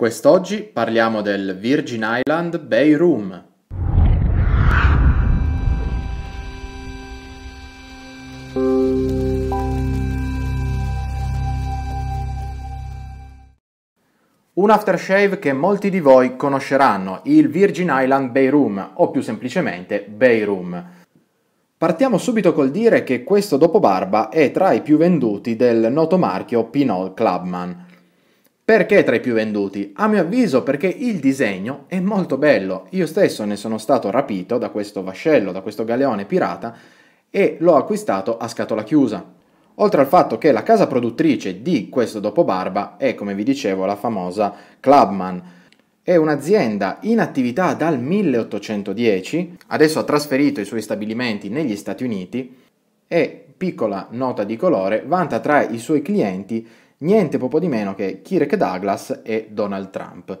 Quest'oggi parliamo del Virgin Island Bay Room. Un aftershave che molti di voi conosceranno, il Virgin Island Bay Room, o più semplicemente Bay Room. Partiamo subito col dire che questo dopobarba è tra i più venduti del noto marchio Pinol Clubman. Perché tra i più venduti? A mio avviso perché il disegno è molto bello. Io stesso ne sono stato rapito da questo vascello, da questo galeone pirata e l'ho acquistato a scatola chiusa. Oltre al fatto che la casa produttrice di questo dopobarba è, come vi dicevo, la famosa Clubman. È un'azienda in attività dal 1810, adesso ha trasferito i suoi stabilimenti negli Stati Uniti e, piccola nota di colore, vanta tra i suoi clienti niente poco di meno che Kirk Douglas e Donald Trump.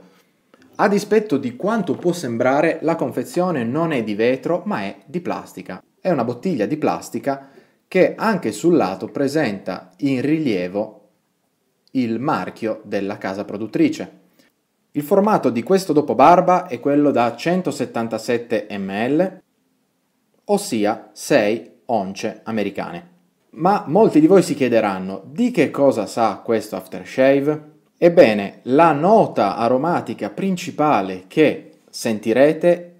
A dispetto di quanto può sembrare, la confezione non è di vetro ma è di plastica. È una bottiglia di plastica che anche sul lato presenta in rilievo il marchio della casa produttrice. Il formato di questo dopo barba è quello da 177 ml, ossia 6 once americane. Ma molti di voi si chiederanno di che cosa sa questo aftershave? Ebbene, la nota aromatica principale che sentirete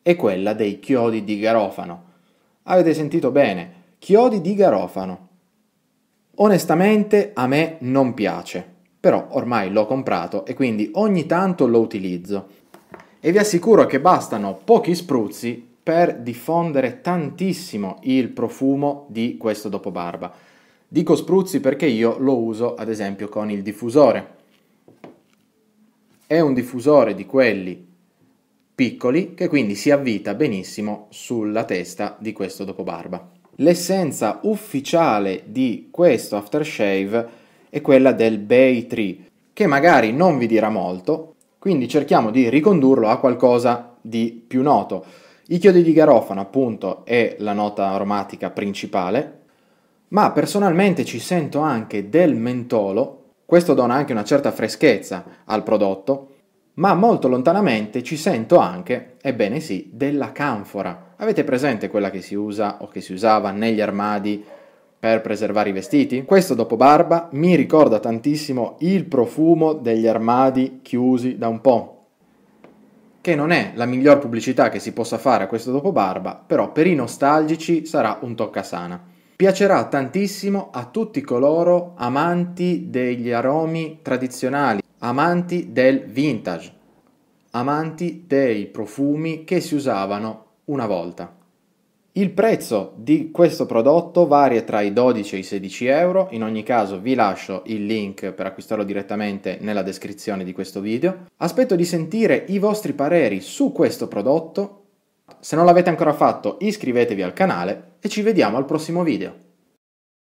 è quella dei chiodi di garofano. Avete sentito bene? Chiodi di garofano. Onestamente a me non piace, però ormai l'ho comprato e quindi ogni tanto lo utilizzo. E vi assicuro che bastano pochi spruzzi per diffondere tantissimo il profumo di questo dopo barba. Dico spruzzi perché io lo uso ad esempio con il diffusore. È un diffusore di quelli piccoli che quindi si avvita benissimo sulla testa di questo dopo barba. L'essenza ufficiale di questo aftershave è quella del Bay Tree, che magari non vi dirà molto, quindi cerchiamo di ricondurlo a qualcosa di più noto. I chiodi di garofano appunto è la nota aromatica principale, ma personalmente ci sento anche del mentolo, questo dona anche una certa freschezza al prodotto, ma molto lontanamente ci sento anche, ebbene sì, della canfora. Avete presente quella che si usa o che si usava negli armadi per preservare i vestiti? Questo dopo barba mi ricorda tantissimo il profumo degli armadi chiusi da un po' che non è la miglior pubblicità che si possa fare a questo dopobarba, però per i nostalgici sarà un toccasana. Piacerà tantissimo a tutti coloro amanti degli aromi tradizionali, amanti del vintage, amanti dei profumi che si usavano una volta. Il prezzo di questo prodotto varia tra i 12 e i 16 euro, in ogni caso vi lascio il link per acquistarlo direttamente nella descrizione di questo video. Aspetto di sentire i vostri pareri su questo prodotto, se non l'avete ancora fatto iscrivetevi al canale e ci vediamo al prossimo video.